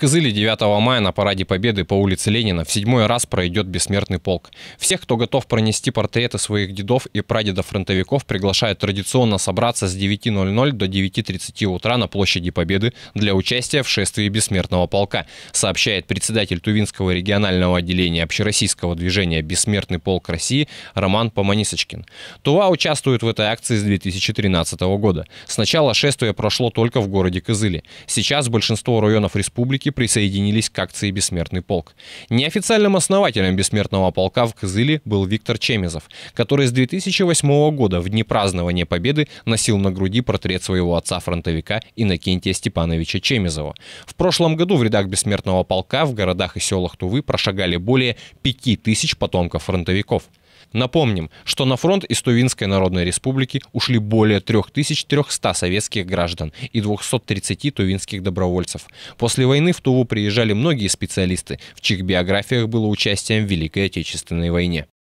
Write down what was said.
Кызыле 9 мая на Параде Победы по улице Ленина в седьмой раз пройдет бессмертный полк. Всех, кто готов пронести портреты своих дедов и прадедов-фронтовиков, приглашают традиционно собраться с 9.00 до 9.30 утра на площади Победы для участия в шествии бессмертного полка, сообщает председатель Тувинского регионального отделения общероссийского движения «Бессмертный полк России» Роман Поманисочкин. Тува участвует в этой акции с 2013 года. Сначала шествие прошло только в городе Кызыле. Сейчас большинство районов республики девушки присоединились к акции «Бессмертный полк». Неофициальным основателем «Бессмертного полка» в Кызыле был Виктор Чемезов, который с 2008 года в дни празднования Победы носил на груди портрет своего отца-фронтовика Иннокентия Степановича Чемезова. В прошлом году в рядах «Бессмертного полка» в городах и селах Тувы прошагали более 5000 потомков фронтовиков. Напомним, что на фронт из Тувинской Народной Республики ушли более 3300 советских граждан и 230 тувинских добровольцев. После войны в Туву приезжали многие специалисты, в чьих биографиях было участие в Великой Отечественной войне.